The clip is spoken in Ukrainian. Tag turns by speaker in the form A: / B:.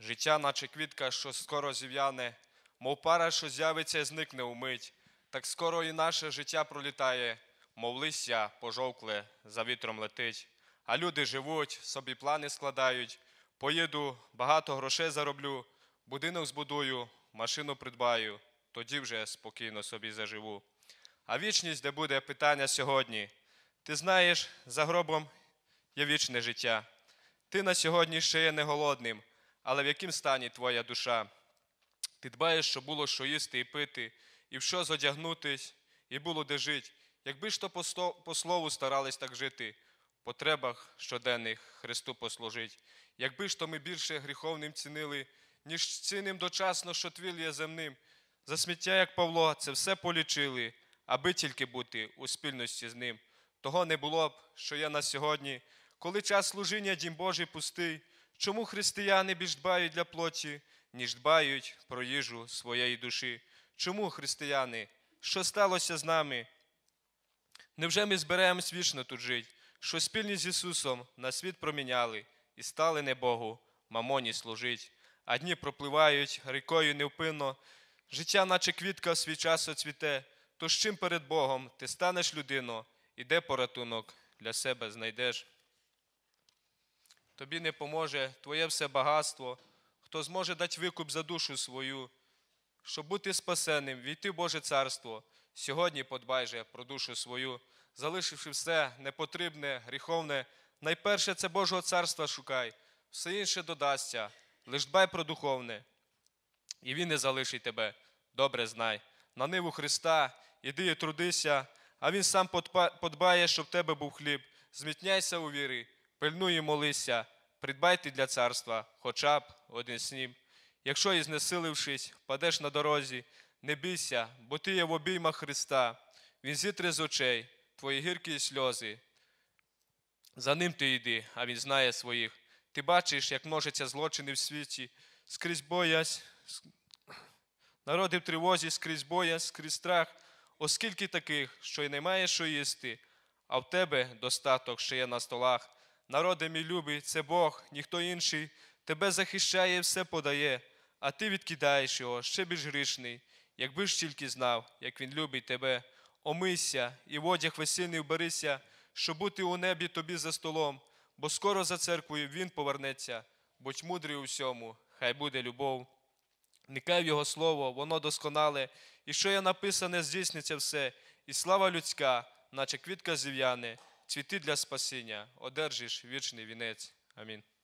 A: Життя, наче квітка, що скоро зів'яне, мов пара, що з'явиться і зникне умить, так скоро і наше життя пролітає, мов листя пожовкле за вітром летить. А люди живуть, собі плани складають. Поїду, багато грошей зароблю, будинок збудую, машину придбаю, тоді вже спокійно собі заживу. А вічність, де буде питання сьогодні, ти знаєш, за гробом є вічне життя. Ти на сьогодні ще є не голодним але в яким стані твоя душа? Ти дбаєш, що було що їсти і пити, і в що зодягнутись, і було де жить, Якби ж то по слову старались так жити, в потребах щоденних Христу послужить, якби ж то ми більше гріховним цінили, ніж цінним дочасно, що твіл є земним, за сміття, як Павло, це все полічили, аби тільки бути у спільності з ним. Того не було б, що я на сьогодні, коли час служіння дім Божий пустий. Чому християни більш дбають для плоті, ніж дбають про їжу своєї душі? Чому християни? Що сталося з нами? Невже ми зберемось вічно тут жить, що спільні з Ісусом на світ проміняли і стали не Богу, мамоні служить, а дні пропливають рікою невпинно, життя, наче квітка, свій час оцвіте, то з чим перед Богом ти станеш людино, і де поратунок для себе знайдеш? тобі не поможе твоє все багатство, хто зможе дати викуп за душу свою, щоб бути спасеним, війти в Боже Царство, сьогодні подбай же про душу свою, залишивши все непотрібне, гріховне, найперше це Божого царства шукай, все інше додасться, лиш дбай про духовне, і Він не залишить тебе, добре знай. На ниву Христа, іди і трудися, а Він сам подбає, щоб в тебе був хліб. Змітняйся у віри пильнуй і молися, придбайте для царства хоча б один сніп. Якщо і знесилившись, падеш на дорозі, не бійся, бо ти є в обіймах Христа, Він зітре з очей, твої гіркі сльози. За ним ти йди, а Він знає своїх. Ти бачиш, як множаться злочини в світі, скрізь боязь, народи в тривозі, скрізь боязь, скрізь страх, оскільки таких, що й не маєш що їсти, а в тебе достаток, що є на столах народи мій любий, це Бог, ніхто інший, тебе захищає все подає, а ти відкидаєш його ще більш грішний, якби ж тільки знав, як він любить тебе. омися і в одяг весільний вберися, щоб бути у небі тобі за столом, бо скоро за церквою він повернеться, будь мудрий у всьому, хай буде любов. Нікай в його слово, воно досконале, і що є написане, здійсниться все, і слава людська, наче квітка зів'яне, цвіти для спасіння, одержиш вічний вінець. Амінь.